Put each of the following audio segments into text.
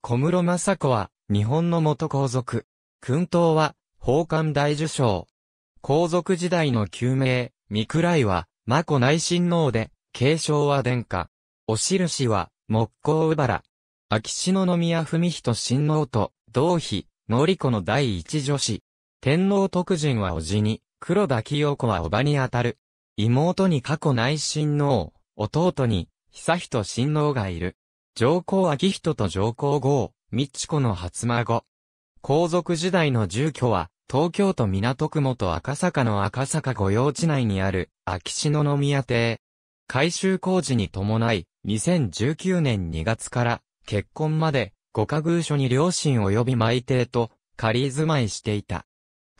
小室正子は、日本の元皇族。君東は、宝冠大受賞。皇族時代の救命、三倉井は、眞子内親王で、継承は殿下。お印は、木工うばら。秋篠宮文人親王と、同妃、典子の第一女子。天皇徳人はおじに、黒田清子はおばにあたる。妹に過去内親王、弟に、久人親王がいる。上皇明人と上皇后、美智子の初孫。皇族時代の住居は、東京都港区元赤坂の赤坂御用地内にある、秋篠宮邸。改修工事に伴い、2019年2月から、結婚まで、ご家宮所に両親及び舞邸と、仮住まいしていた。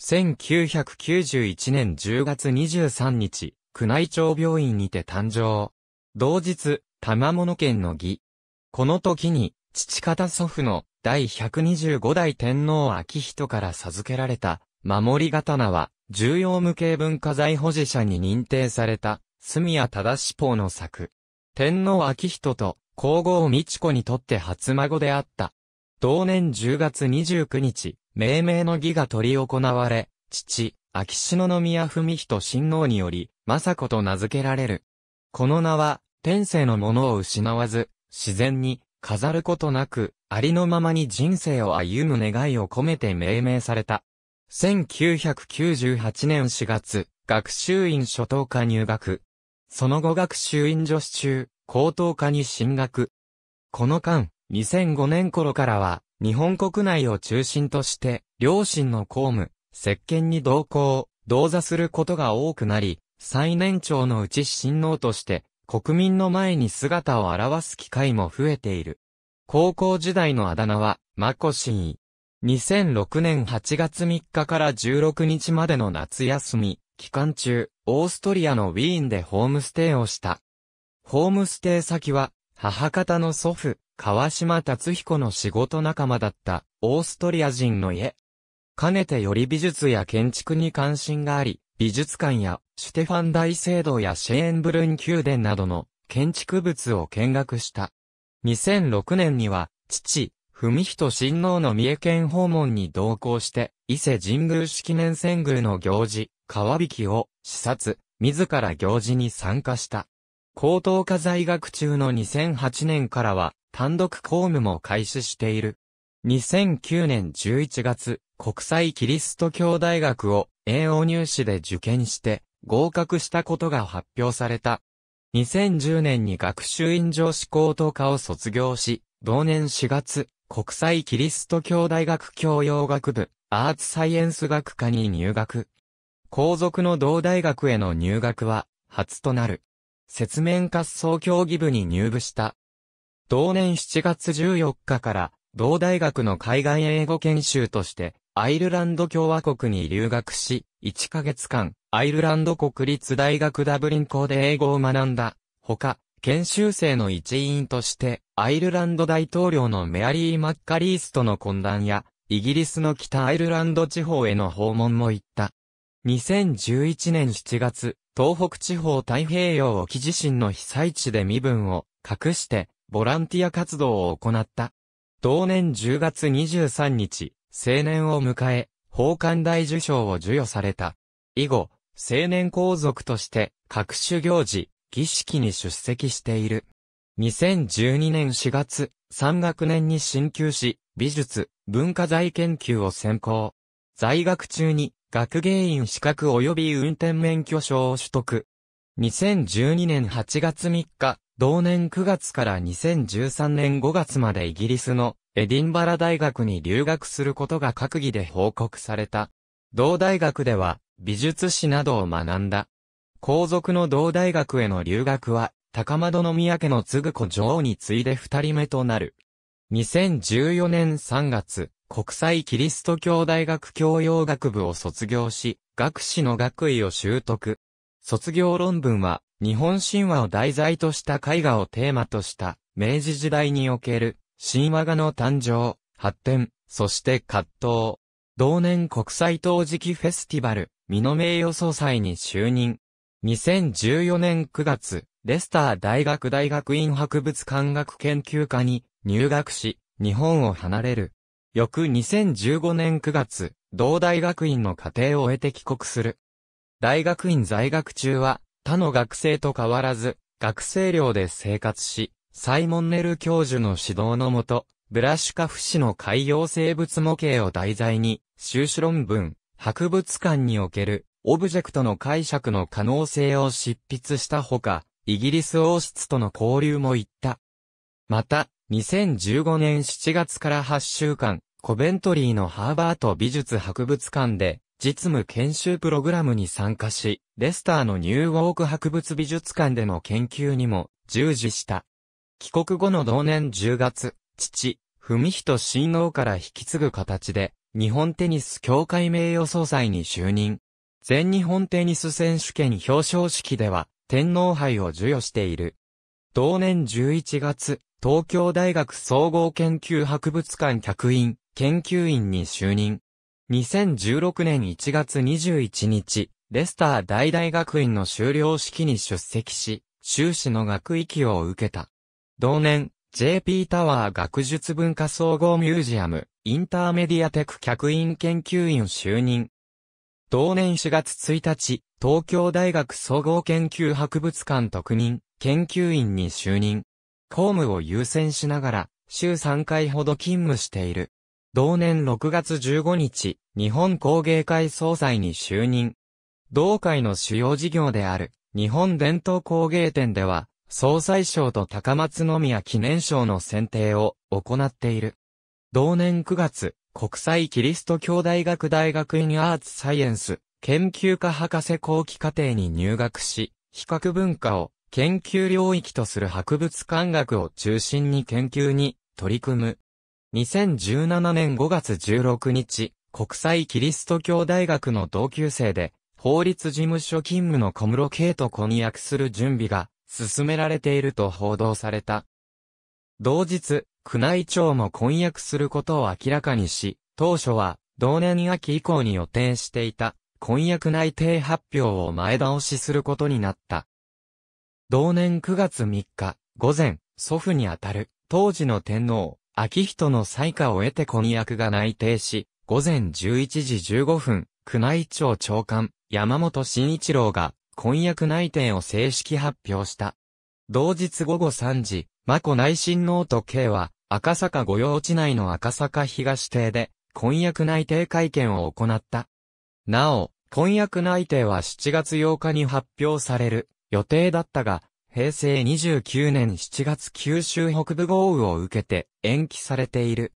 1991年10月23日、宮内庁病院にて誕生。同日、玉物県の義、この時に、父方祖父の第125代天皇昭仁から授けられた、守り刀は、重要無形文化財保持者に認定された、住谷忠志法の作。天皇昭仁と皇后美智子にとって初孫であった。同年10月29日、命名の儀が執り行われ、父、秋篠宮文人親王により、雅子と名付けられる。この名は、天性のものを失わず、自然に飾ることなく、ありのままに人生を歩む願いを込めて命名された。1998年4月、学習院初等科入学。その後学習院女子中、高等科に進学。この間、2005年頃からは、日本国内を中心として、両親の公務、石鹸に同行、同座することが多くなり、最年長のうち親王として、国民の前に姿を現す機会も増えている。高校時代のあだ名は、マコシー。2006年8月3日から16日までの夏休み、期間中、オーストリアのウィーンでホームステイをした。ホームステイ先は、母方の祖父、川島達彦の仕事仲間だった、オーストリア人の家。かねてより美術や建築に関心があり、美術館やシュテファン大聖堂やシェーンブルン宮殿などの建築物を見学した。2006年には、父、文人親王の三重県訪問に同行して、伊勢神宮式年遷宮の行事、川引きを視察、自ら行事に参加した。高等科在学中の2008年からは、単独公務も開始している。2009年11月、国際キリスト教大学を英養入試で受験して、合格したことが発表された。2010年に学習院上士高等科を卒業し、同年4月、国際キリスト教大学教養学部、アーツサイエンス学科に入学。皇族の同大学への入学は、初となる。説明滑走競技部に入部した。同年7月14日から、同大学の海外英語研修として、アイルランド共和国に留学し、1ヶ月間、アイルランド国立大学ダブリン校で英語を学んだ。ほか、研修生の一員として、アイルランド大統領のメアリー・マッカリースとの懇談や、イギリスの北アイルランド地方への訪問も行った。2011年7月、東北地方太平洋沖地震の被災地で身分を隠して、ボランティア活動を行った。同年10月23日、青年を迎え、宝冠大受賞を授与された。以後、青年皇族として各種行事、儀式に出席している。2012年4月、3学年に進級し、美術、文化財研究を専攻。在学中に学芸員資格及び運転免許証を取得。2012年8月3日、同年9月から2013年5月までイギリスのエディンバラ大学に留学することが閣議で報告された。同大学では、美術史などを学んだ。皇族の同大学への留学は、高円宮家の継子女王に次いで二人目となる。2014年3月、国際キリスト教大学教養学部を卒業し、学士の学位を習得。卒業論文は、日本神話を題材とした絵画をテーマとした、明治時代における、神話画の誕生、発展、そして葛藤。同年国際陶磁器フェスティバル、美濃名誉総裁に就任。2014年9月、レスター大学大学院博物館学研究科に入学し、日本を離れる。翌2015年9月、同大学院の課程を終えて帰国する。大学院在学中は、他の学生と変わらず、学生寮で生活し、サイモンネル教授の指導のもと、ブラシュカフ氏の海洋生物模型を題材に、修士論文、博物館における、オブジェクトの解釈の可能性を執筆したほか、イギリス王室との交流も行った。また、2015年7月から8週間、コベントリーのハーバート美術博物館で、実務研修プログラムに参加し、レスターのニューウォーク博物美術館での研究にも従事した。帰国後の同年10月、父、文人親王から引き継ぐ形で、日本テニス協会名誉総裁に就任。全日本テニス選手権表彰式では、天皇杯を授与している。同年11月、東京大学総合研究博物館客員、研究員に就任。2016年1月21日、レスター大大学院の修了式に出席し、修士の学域を受けた。同年、JP タワー学術文化総合ミュージアム、インターメディアテク客員研究員就任。同年4月1日、東京大学総合研究博物館特任、研究員に就任。公務を優先しながら、週3回ほど勤務している。同年6月15日、日本工芸会総裁に就任。同会の主要事業である、日本伝統工芸展では、総裁賞と高松宮記念賞の選定を行っている。同年9月、国際キリスト教大学大学院アーツサイエンス研究科博士後期課程に入学し、比較文化を研究領域とする博物館学を中心に研究に取り組む。2017年5月16日、国際キリスト教大学の同級生で、法律事務所勤務の小室圭と婚約する準備が進められていると報道された。同日、宮内庁も婚約することを明らかにし、当初は同年秋以降に予定していた婚約内定発表を前倒しすることになった。同年9月3日、午前、祖父にあたる当時の天皇、秋人の採下を得て婚約が内定し、午前11時15分、宮内庁長官、山本慎一郎が婚約内定を正式発表した。同日午後3時、眞子内親王と K は、赤坂御用地内の赤坂東邸で、婚約内定会見を行った。なお、婚約内定は7月8日に発表される予定だったが、平成29年7月九州北部豪雨を受けて延期されている。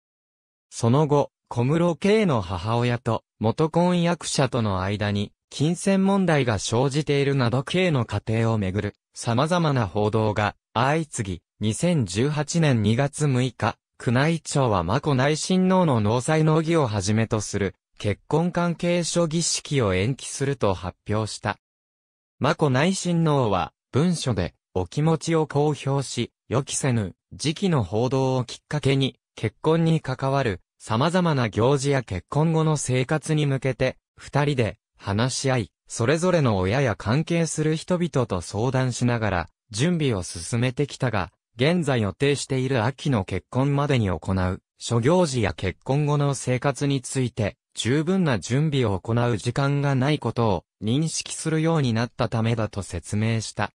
その後、小室圭の母親と元婚約者との間に金銭問題が生じているなど K の過程をめぐる様々な報道が相次ぎ、2018年2月6日、宮内庁は眞子内親王の納采の儀をはじめとする結婚関係諸儀式を延期すると発表した。眞子内親王は文書でお気持ちを公表し、予期せぬ時期の報道をきっかけに結婚に関わる様々な行事や結婚後の生活に向けて、二人で話し合い、それぞれの親や関係する人々と相談しながら、準備を進めてきたが、現在予定している秋の結婚までに行う、諸行事や結婚後の生活について、十分な準備を行う時間がないことを認識するようになったためだと説明した。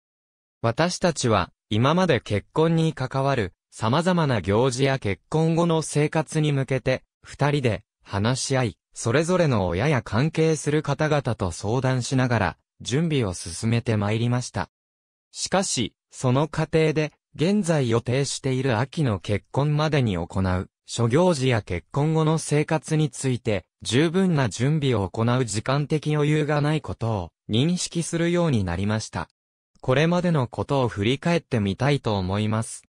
私たちは、今まで結婚に関わる、様々な行事や結婚後の生活に向けて、二人で、話し合い、それぞれの親や関係する方々と相談しながら、準備を進めてまいりました。しかし、その過程で、現在予定している秋の結婚までに行う、諸行事や結婚後の生活について、十分な準備を行う時間的余裕がないことを認識するようになりました。これまでのことを振り返ってみたいと思います。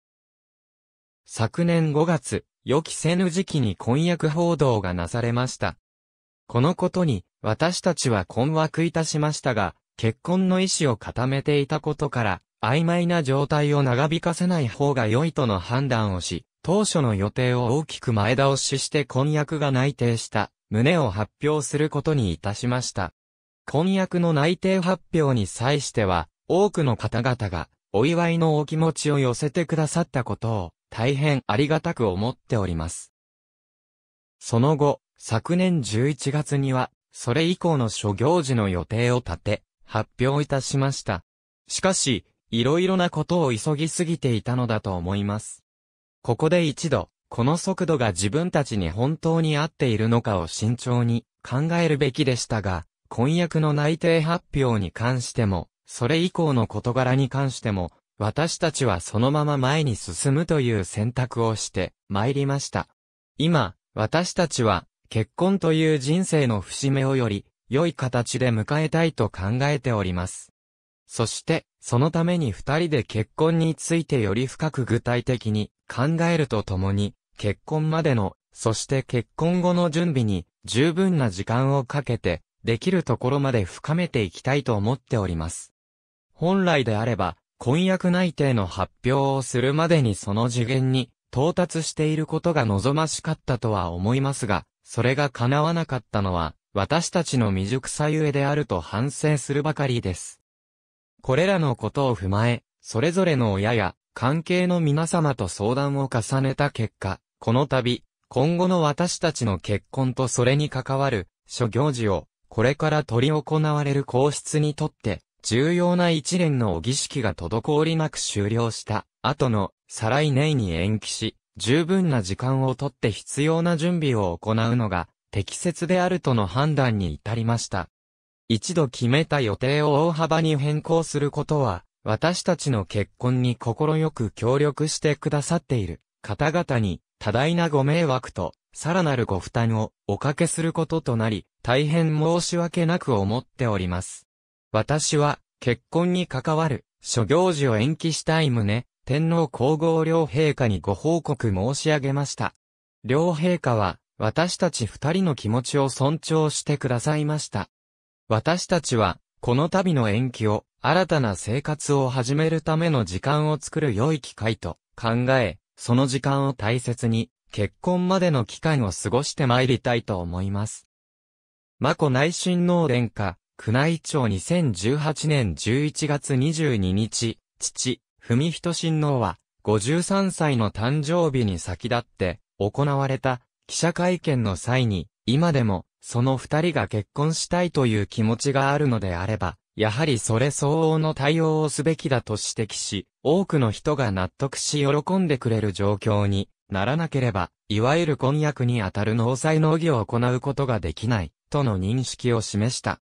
昨年5月、予期せぬ時期に婚約報道がなされました。このことに、私たちは困惑いたしましたが、結婚の意思を固めていたことから、曖昧な状態を長引かせない方が良いとの判断をし、当初の予定を大きく前倒しして婚約が内定した、旨を発表することにいたしました。婚約の内定発表に際しては、多くの方々が、お祝いのお気持ちを寄せてくださったことを、大変ありがたく思っております。その後、昨年11月には、それ以降の諸行事の予定を立て、発表いたしました。しかし、いろいろなことを急ぎすぎていたのだと思います。ここで一度、この速度が自分たちに本当に合っているのかを慎重に考えるべきでしたが、婚約の内定発表に関しても、それ以降の事柄に関しても、私たちはそのまま前に進むという選択をして、参りました。今、私たちは、結婚という人生の節目をより、良い形で迎えたいと考えております。そして、そのために二人で結婚についてより深く具体的に考えるとともに、結婚までの、そして結婚後の準備に十分な時間をかけて、できるところまで深めていきたいと思っております。本来であれば、婚約内定の発表をするまでにその次元に到達していることが望ましかったとは思いますが、それが叶わなかったのは、私たちの未熟さゆえであると反省するばかりです。これらのことを踏まえ、それぞれの親や関係の皆様と相談を重ねた結果、この度、今後の私たちの結婚とそれに関わる諸行事を、これから取り行われる皇室にとって、重要な一連のお儀式が滞りなく終了した後の再来年に延期し、十分な時間をとって必要な準備を行うのが適切であるとの判断に至りました。一度決めた予定を大幅に変更することは、私たちの結婚に心よく協力してくださっている方々に多大なご迷惑とさらなるご負担をおかけすることとなり、大変申し訳なく思っております。私は結婚に関わる諸行事を延期したい旨、天皇皇后両陛下にご報告申し上げました。両陛下は、私たち二人の気持ちを尊重してくださいました。私たちは、この度の延期を、新たな生活を始めるための時間を作る良い機会と考え、その時間を大切に、結婚までの期間を過ごして参りたいと思います。眞子内親王殿下、宮内庁2018年11月22日、父、文人親王は、53歳の誕生日に先立って、行われた記者会見の際に、今でも、その二人が結婚したいという気持ちがあるのであれば、やはりそれ相応の対応をすべきだと指摘し、多くの人が納得し喜んでくれる状況にならなければ、いわゆる婚約にあたる納采の儀を行うことができない、との認識を示した。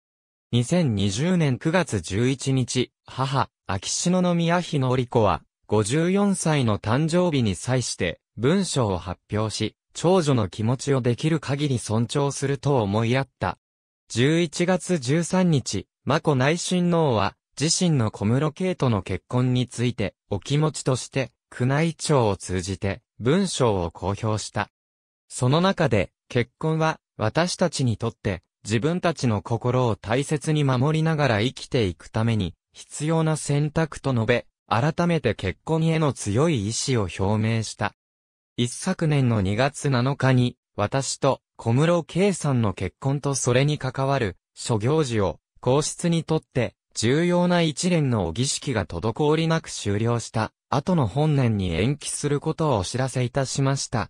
2020年9月11日、母、秋篠宮妃の織子は、54歳の誕生日に際して、文章を発表し、長女の気持ちをできる限り尊重すると思い合った。11月13日、真子内親王は、自身の小室圭との結婚について、お気持ちとして、宮内庁を通じて、文章を公表した。その中で、結婚は、私たちにとって、自分たちの心を大切に守りながら生きていくために、必要な選択と述べ、改めて結婚への強い意志を表明した。一昨年の2月7日に、私と小室圭さんの結婚とそれに関わる諸行事を皇室にとって重要な一連のお儀式が滞りなく終了した後の本年に延期することをお知らせいたしました。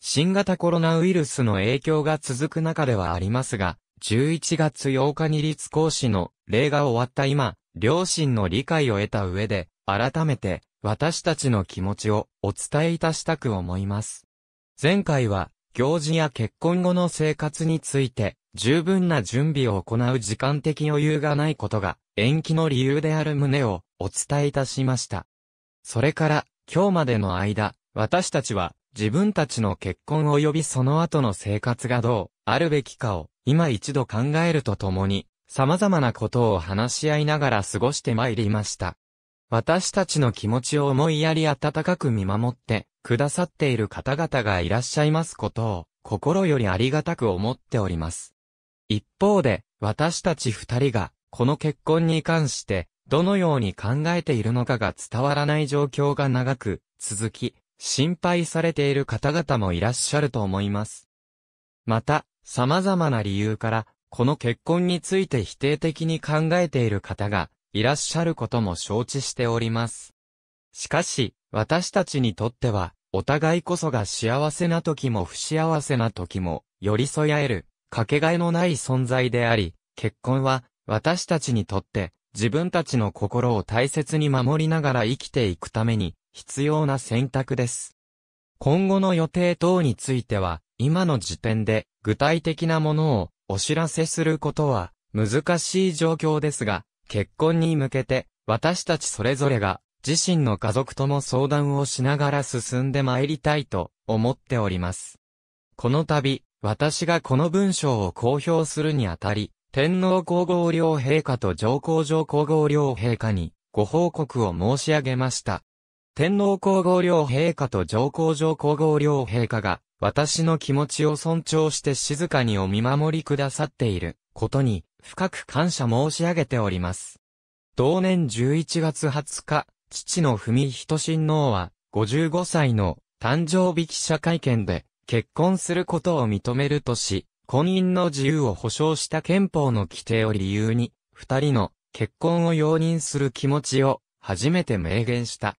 新型コロナウイルスの影響が続く中ではありますが、11月8日に立講師の例が終わった今、両親の理解を得た上で、改めて私たちの気持ちをお伝えいたしたく思います。前回は、行事や結婚後の生活について、十分な準備を行う時間的余裕がないことが、延期の理由である旨をお伝えいたしました。それから、今日までの間、私たちは、自分たちの結婚及びその後の生活がどう、あるべきかを、今一度考えるとともに、様々なことを話し合いながら過ごして参りました。私たちの気持ちを思いやり温かく見守ってくださっている方々がいらっしゃいますことを心よりありがたく思っております。一方で、私たち二人がこの結婚に関してどのように考えているのかが伝わらない状況が長く続き、心配されている方々もいらっしゃると思います。また、様々な理由から、この結婚について否定的に考えている方がいらっしゃることも承知しております。しかし、私たちにとっては、お互いこそが幸せな時も不幸せな時も、寄り添い合える、かけがえのない存在であり、結婚は、私たちにとって、自分たちの心を大切に守りながら生きていくために、必要な選択です。今後の予定等については、今の時点で具体的なものをお知らせすることは難しい状況ですが、結婚に向けて私たちそれぞれが自身の家族とも相談をしながら進んで参りたいと思っております。この度、私がこの文章を公表するにあたり、天皇皇后両陛下と上皇上皇后両陛下にご報告を申し上げました。天皇皇后両陛下と上皇上皇后両陛下が私の気持ちを尊重して静かにお見守りくださっていることに深く感謝申し上げております。同年11月20日、父の文人親王は55歳の誕生日記者会見で結婚することを認めるとし、婚姻の自由を保障した憲法の規定を理由に、二人の結婚を容認する気持ちを初めて明言した。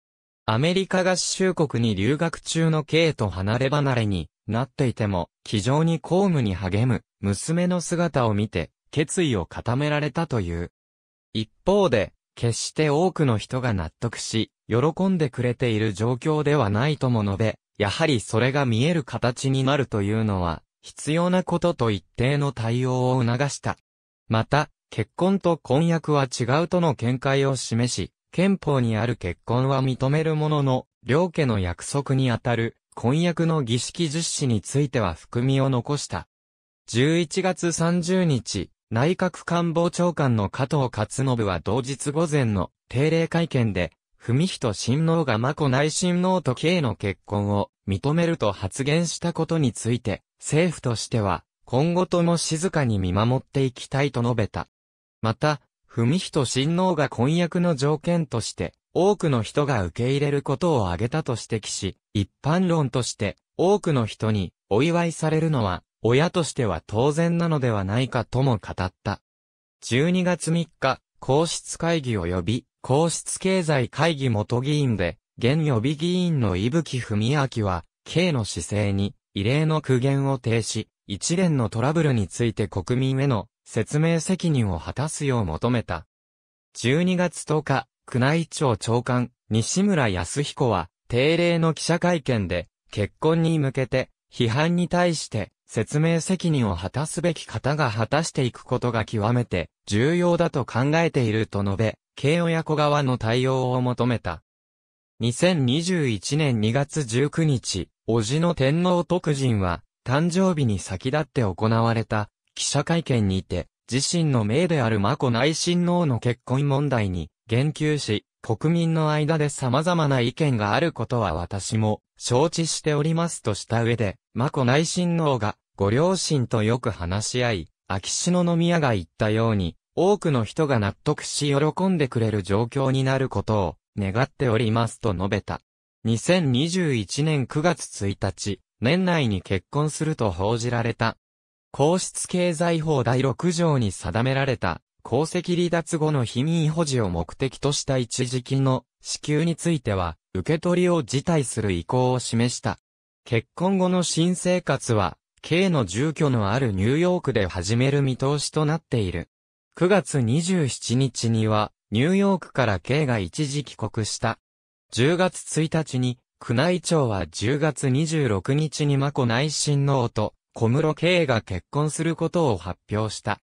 アメリカ合衆国に留学中の K と離れ離れになっていても、非常に公務に励む娘の姿を見て、決意を固められたという。一方で、決して多くの人が納得し、喜んでくれている状況ではないとも述べ、やはりそれが見える形になるというのは、必要なことと一定の対応を促した。また、結婚と婚約は違うとの見解を示し、憲法にある結婚は認めるものの、両家の約束にあたる婚約の儀式実施については含みを残した。11月30日、内閣官房長官の加藤勝信は同日午前の定例会見で、文人親王が真子内親王と慶の結婚を認めると発言したことについて、政府としては、今後とも静かに見守っていきたいと述べた。また、文人親王が婚約の条件として、多くの人が受け入れることを挙げたと指摘し、一般論として、多くの人にお祝いされるのは、親としては当然なのではないかとも語った。12月3日、皇室会議及び、皇室経済会議元議員で、現予備議員の伊吹文明は、K の姿勢に、異例の苦言を呈し、一連のトラブルについて国民への説明責任を果たすよう求めた。12月10日、宮内庁長官、西村康彦は、定例の記者会見で、結婚に向けて、批判に対して、説明責任を果たすべき方が果たしていくことが極めて重要だと考えていると述べ、慶親子側の対応を求めた。2021年2月19日、叔父の天皇徳人は、誕生日に先立って行われた、記者会見にて、自身の命である眞子内親王の結婚問題に言及し、国民の間で様々な意見があることは私も承知しておりますとした上で、眞子内親王がご両親とよく話し合い、秋篠宮が言ったように、多くの人が納得し喜んでくれる状況になることを願っておりますと述べた。2021年9月1日、年内に結婚すると報じられた皇室経済法第6条に定められた、皇籍離脱後の品位保持を目的とした一時金の支給については、受け取りを辞退する意向を示した。結婚後の新生活は、K の住居のあるニューヨークで始める見通しとなっている。9月27日には、ニューヨークから K が一時帰国した。10月1日に、宮内庁は10月26日に眞子内親の音、小室圭が結婚することを発表した。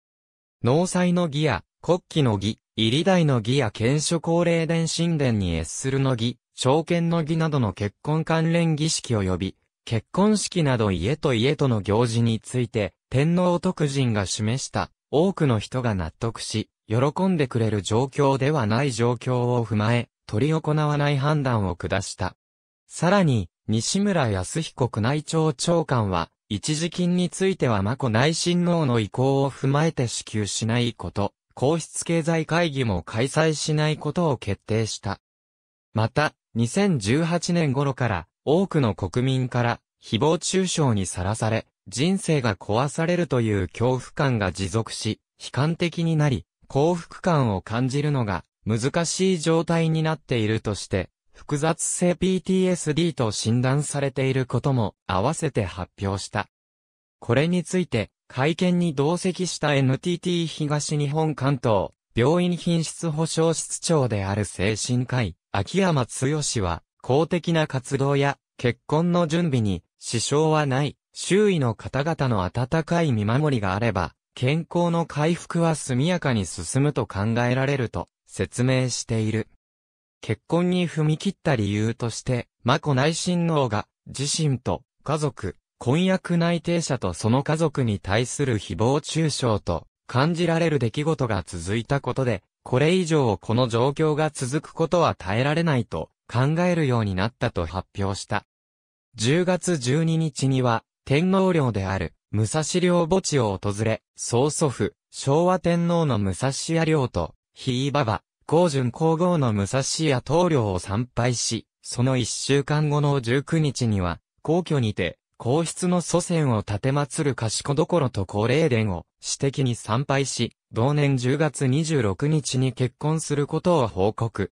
納祭の儀や、国旗の儀、入り台の儀や検所高齢伝神殿に越するの儀、証券の儀などの結婚関連儀式及び、結婚式など家と家との行事について、天皇徳人が示した、多くの人が納得し、喜んでくれる状況ではない状況を踏まえ、取り行わない判断を下した。さらに、西村康彦宮内庁長官は、一時金についてはマ子内親王の意向を踏まえて支給しないこと、皇室経済会議も開催しないことを決定した。また、2018年頃から多くの国民から誹謗中傷にさらされ、人生が壊されるという恐怖感が持続し、悲観的になり、幸福感を感じるのが難しい状態になっているとして、複雑性 PTSD と診断されていることも合わせて発表した。これについて、会見に同席した NTT 東日本関東、病院品質保障室長である精神科医、秋山剛は、公的な活動や結婚の準備に支障はない、周囲の方々の温かい見守りがあれば、健康の回復は速やかに進むと考えられると説明している。結婚に踏み切った理由として、マ子内親王が、自身と、家族、婚約内定者とその家族に対する誹謗中傷と、感じられる出来事が続いたことで、これ以上この状況が続くことは耐えられないと考えるようになったと発表した。10月12日には、天皇陵である武蔵陵墓地を訪れ、曽祖父、昭和天皇の武蔵屋陵と、ひいばば、高順皇后の武蔵や棟梁を参拝し、その一週間後の19日には、皇居にて、皇室の祖先を建て祀る賢所と高霊殿を、私的に参拝し、同年10月26日に結婚することを報告。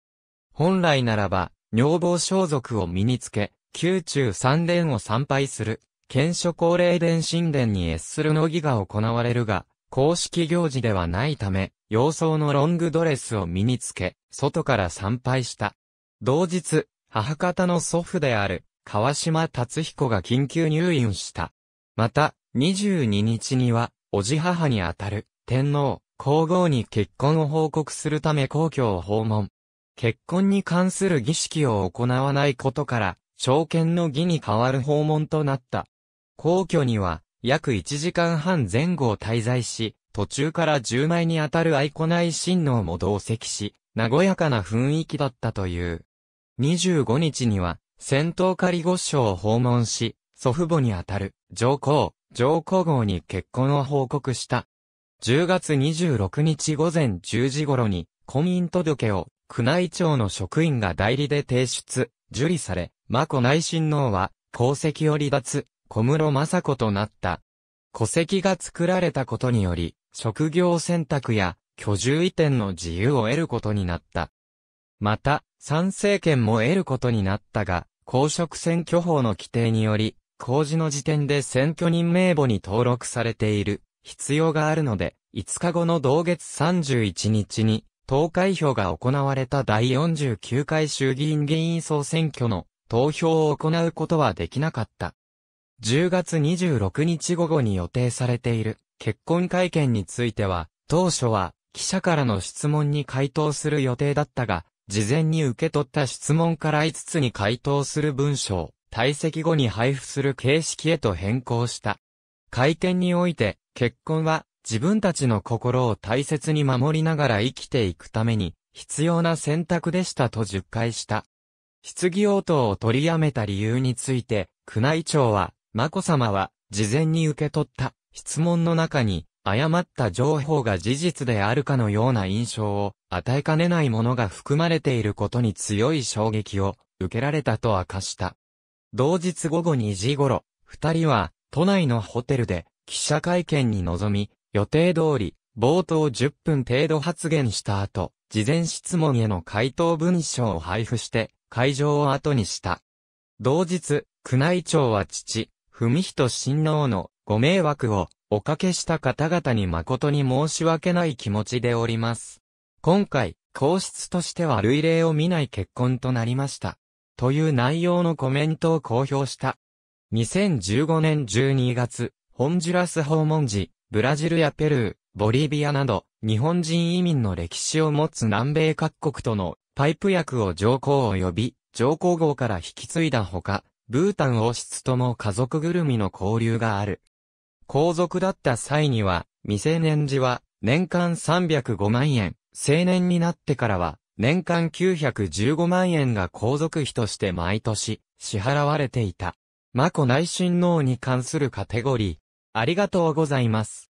本来ならば、女房装束を身につけ、宮中三殿を参拝する、県所高霊殿神殿に越するの儀が行われるが、公式行事ではないため、洋装のロングドレスを身につけ、外から参拝した。同日、母方の祖父である、川島達彦が緊急入院した。また、22日には、おじ母にあたる、天皇、皇后に結婚を報告するため皇居を訪問。結婚に関する儀式を行わないことから、朝券の儀に代わる訪問となった。皇居には、約1時間半前後を滞在し、途中から10枚にあたる愛子内親王も同席し、和やかな雰囲気だったという。25日には、戦闘仮御所を訪問し、祖父母にあたる、上皇、上皇后に結婚を報告した。10月26日午前10時頃に、婚姻届を、宮内庁の職員が代理で提出、受理され、眞子内親王は、功績を離脱、小室雅子となった。戸籍が作られたことにより、職業選択や居住移転の自由を得ることになった。また、参政権も得ることになったが、公職選挙法の規定により、公示の時点で選挙人名簿に登録されている必要があるので、5日後の同月31日に、投開票が行われた第49回衆議院議員総選挙の投票を行うことはできなかった。10月26日午後に予定されている結婚会見については、当初は記者からの質問に回答する予定だったが、事前に受け取った質問から5つに回答する文章を、退席後に配布する形式へと変更した。会見において、結婚は自分たちの心を大切に守りながら生きていくために、必要な選択でしたと述回した。質疑応答を取りやめた理由について、宮内庁は、眞子さまは、事前に受け取った、質問の中に、誤った情報が事実であるかのような印象を与えかねないものが含まれていることに強い衝撃を受けられたと明かした。同日午後2時頃、二人は都内のホテルで記者会見に臨み、予定通り冒頭10分程度発言した後、事前質問への回答文書を配布して会場を後にした。同日、宮内庁は父、文人親王のご迷惑をおかけした方々に誠に申し訳ない気持ちでおります。今回、皇室としては類例を見ない結婚となりました。という内容のコメントを公表した。2015年12月、ホンジュラス訪問時、ブラジルやペルー、ボリビアなど、日本人移民の歴史を持つ南米各国とのパイプ役を上皇を呼び、上皇后から引き継いだほか、ブータン王室とも家族ぐるみの交流がある。皇族だった際には、未成年時は年間305万円、成年になってからは年間915万円が皇族費として毎年支払われていた。眞子内親王に関するカテゴリー。ありがとうございます。